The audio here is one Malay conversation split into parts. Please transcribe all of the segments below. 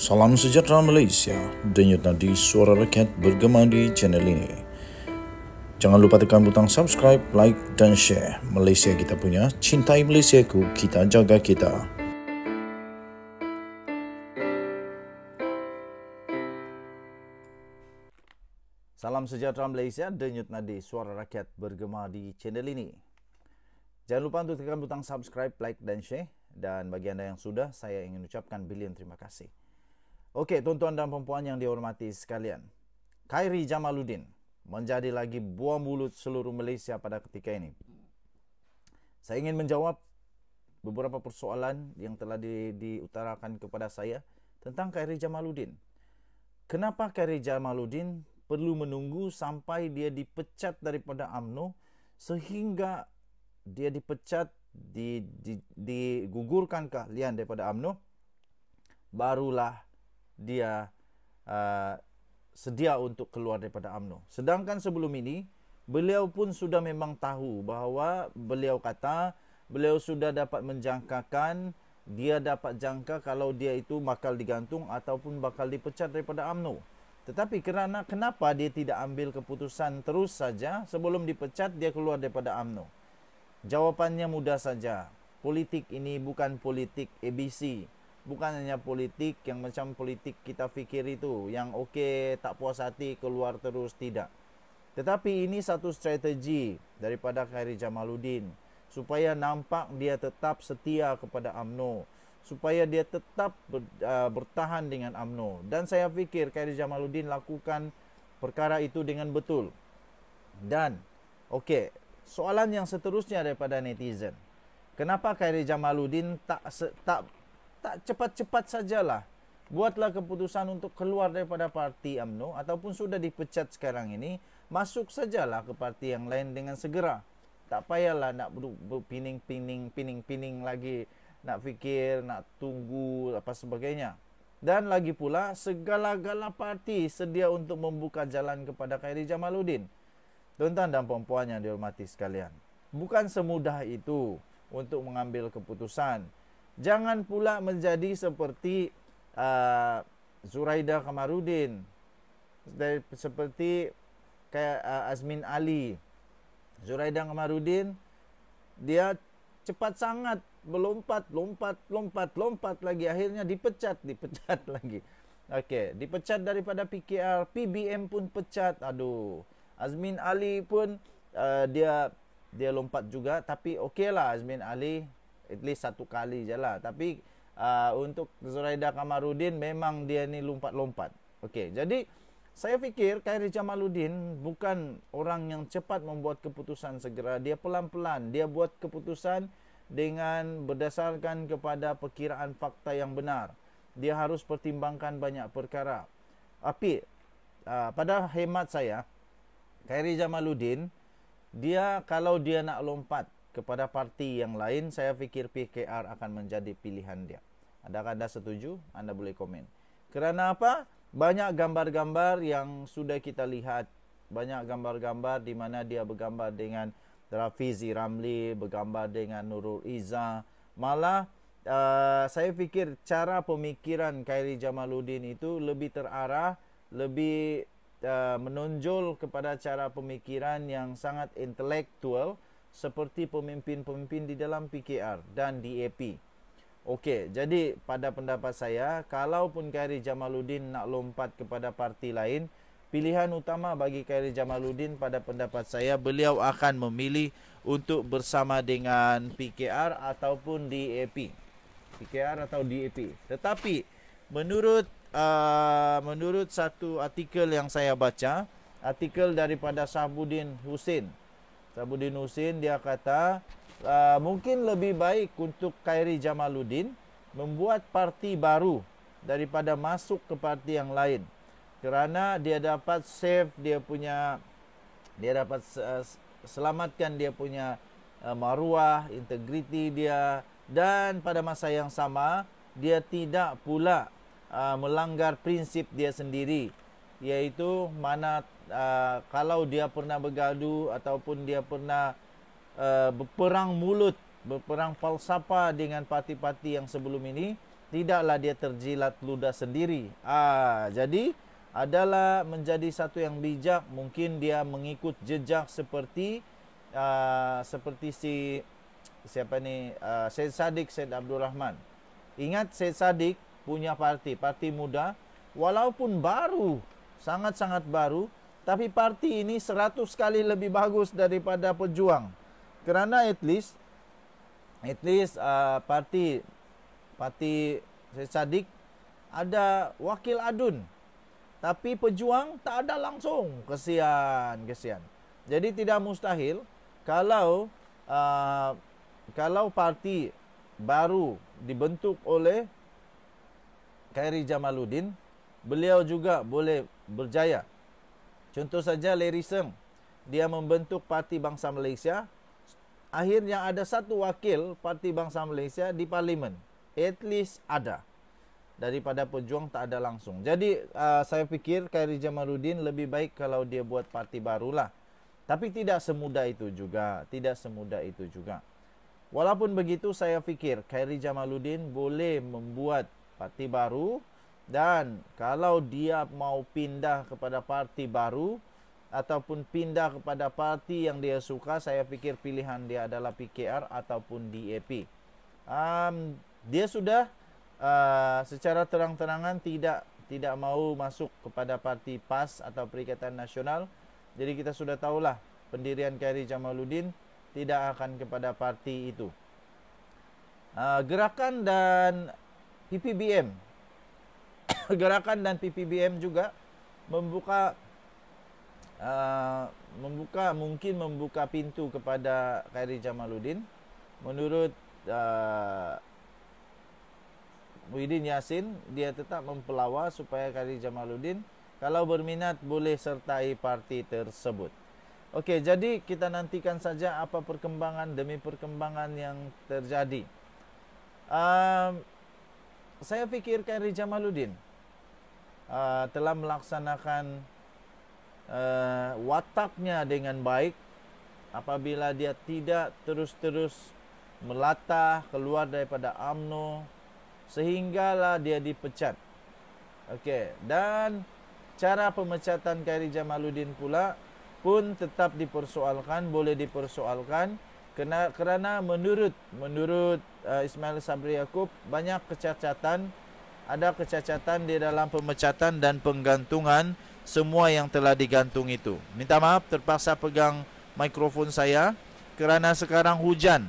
Salam sejahtera Malaysia. Denyut nadi suara rakyat bergema di channel ini. Jangan lupa tekan butang subscribe, like dan share. Malaysia kita punya, cintai Malaysia ku, kita jaga kita. Salam sejahtera Malaysia, denyut nadi suara rakyat bergema di channel ini. Jangan lupa untuk tekan butang subscribe, like dan share. Dan bagi anda yang sudah, saya ingin ucapkan bilion terima kasih. Okey, tuan-tuan dan puan-puan yang dihormati sekalian. Khairi Jamaluddin menjadi lagi buah mulut seluruh Malaysia pada ketika ini. Saya ingin menjawab beberapa persoalan yang telah di, diutarakan kepada saya tentang Khairi Jamaluddin. Kenapa Khairi Jamaluddin perlu menunggu sampai dia dipecat daripada AMNO sehingga dia dipecat di, di, digugurkan keahlian daripada AMNO barulah dia uh, sedia untuk keluar daripada AMNO. Sedangkan sebelum ini, beliau pun sudah memang tahu bahawa beliau kata beliau sudah dapat menjangkakan dia dapat jangka kalau dia itu bakal digantung ataupun bakal dipecat daripada AMNO. Tetapi kerana kenapa dia tidak ambil keputusan terus saja sebelum dipecat dia keluar daripada AMNO? Jawapannya mudah saja. Politik ini bukan politik ABC bukan hanya politik yang macam politik kita fikir itu yang oke okay, tak puas hati keluar terus tidak tetapi ini satu strategi daripada Khairi Jamaluddin supaya nampak dia tetap setia kepada AMNO supaya dia tetap ber, uh, bertahan dengan AMNO dan saya fikir Khairi Jamaluddin lakukan perkara itu dengan betul dan oke okay, soalan yang seterusnya daripada netizen kenapa Khairi Jamaluddin tak tak tak cepat-cepat sajalah buatlah keputusan untuk keluar daripada parti AMNO ataupun sudah dipecat sekarang ini masuk sajalah ke parti yang lain dengan segera tak payahlah nak pining-pining pining-pining lagi nak fikir nak tunggu apa sebagainya dan lagi pula segala-gala parti sedia untuk membuka jalan kepada Khairi Jamaluddin tuan-tuan dan puan-puan yang dihormati sekalian bukan semudah itu untuk mengambil keputusan Jangan pula menjadi seperti uh, Zuraida Kamarudin dari, Seperti kayak uh, Azmin Ali Zuraida Kamarudin Dia cepat sangat melompat, lompat, lompat, lompat lagi Akhirnya dipecat, dipecat lagi Okey, dipecat daripada PKR, PBM pun pecat. Aduh. Azmin Ali pun uh, dia dia lompat juga tapi okeylah Azmin Ali at least satu kali je lah tapi uh, untuk Zuraida Kamarudin memang dia ni lompat-lompat okey jadi saya fikir Khairi Jamaluddin bukan orang yang cepat membuat keputusan segera dia pelan-pelan dia buat keputusan dengan berdasarkan kepada perkiraan fakta yang benar dia harus pertimbangkan banyak perkara tapi uh, pada hemat saya Khairi Jamaluddin dia kalau dia nak lompat kepada parti yang lain, saya fikir PKR akan menjadi pilihan dia. Adakah anda setuju? Anda boleh komen. Kerana apa? Banyak gambar-gambar yang sudah kita lihat. Banyak gambar-gambar di mana dia bergambar dengan Rafizi Ramli, bergambar dengan Nurul Iza. Malah uh, saya fikir cara pemikiran Khairi Jamaluddin itu lebih terarah, lebih uh, menonjol kepada cara pemikiran yang sangat intelektual seperti pemimpin-pemimpin di dalam PKR dan DAP. Okey, jadi pada pendapat saya, kalaupun Khairi Jamaluddin nak lompat kepada parti lain, pilihan utama bagi Khairi Jamaluddin pada pendapat saya, beliau akan memilih untuk bersama dengan PKR ataupun DAP. PKR atau DAP. Tetapi, menurut uh, menurut satu artikel yang saya baca, artikel daripada Sabudin Husin. Sabudin Husin dia kata ah, mungkin lebih baik untuk Khairi Jamaluddin membuat parti baru daripada masuk ke parti yang lain kerana dia dapat save dia punya dia dapat selamatkan dia punya ah, maruah integriti dia dan pada masa yang sama dia tidak pula ah, melanggar prinsip dia sendiri iaitu mana uh, kalau dia pernah bergaduh ataupun dia pernah uh, berperang mulut berperang falsafah dengan parti-parti yang sebelum ini tidaklah dia terjilat ludah sendiri uh, jadi adalah menjadi satu yang bijak mungkin dia mengikut jejak seperti uh, seperti si siapa ni uh, Syed Sadik Syed Abdul Rahman ingat Syed Sadik punya parti parti muda walaupun baru sangat-sangat baru tapi parti ini 100 kali lebih bagus daripada pejuang kerana at least at least uh, parti parti saya sadik ada wakil adun tapi pejuang tak ada langsung kesian kesian jadi tidak mustahil kalau uh, kalau parti baru dibentuk oleh Khairi Jamaluddin beliau juga boleh berjaya. Contoh saja Larry Seng, dia membentuk Parti Bangsa Malaysia. Akhirnya ada satu wakil Parti Bangsa Malaysia di parlimen. At least ada. Daripada pejuang tak ada langsung. Jadi uh, saya fikir Khairi Jamaluddin lebih baik kalau dia buat parti barulah. Tapi tidak semudah itu juga. Tidak semudah itu juga. Walaupun begitu saya fikir Khairi Jamaluddin boleh membuat parti baru dan kalau dia mau pindah kepada parti baru ataupun pindah kepada parti yang dia suka saya fikir pilihan dia adalah PKR ataupun DAP um, dia sudah uh, secara terang-terangan tidak tidak mau masuk kepada parti PAS atau Perikatan Nasional jadi kita sudah tahulah pendirian Kairi Jamaluddin tidak akan kepada parti itu uh, gerakan dan PPBM pergerakan dan PPBM juga membuka uh, membuka mungkin membuka pintu kepada Khairi Jamaluddin menurut uh, Muhyiddin Yassin, dia tetap mempelawa supaya Khairi Jamaluddin kalau berminat boleh sertai parti tersebut. Okey, jadi kita nantikan saja apa perkembangan demi perkembangan yang terjadi. Um, saya fikirkan Khairi Jamaludin. Uh, telah melaksanakan uh, wataknya dengan baik apabila dia tidak terus-terus melatah keluar daripada amno, sehinggalah dia dipecat. Okey, dan cara pemecatan Kairi Jamaluddin pula pun tetap dipersoalkan, boleh dipersoalkan kena, kerana menurut menurut uh, Ismail Sabri Yaakob banyak kecacatan ada kecacatan di dalam pemecatan dan penggantungan semua yang telah digantung itu. Minta maaf terpaksa pegang mikrofon saya kerana sekarang hujan.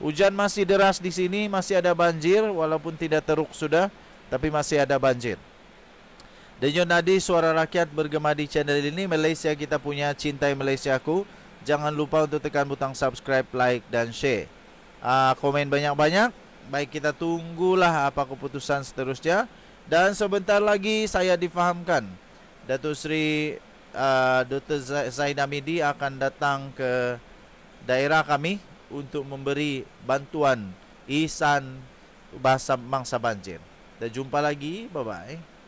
Hujan masih deras di sini, masih ada banjir walaupun tidak teruk sudah, tapi masih ada banjir. Denyut nadi suara rakyat bergema di channel ini Malaysia kita punya cintai Malaysia aku Jangan lupa untuk tekan butang subscribe, like dan share uh, Komen banyak-banyak Baik kita tunggulah apa keputusan seterusnya Dan sebentar lagi saya difahamkan Datuk Seri uh, Dr. Zahid Amidi akan datang ke daerah kami Untuk memberi bantuan isan bahasa mangsa banjir Kita jumpa lagi, bye-bye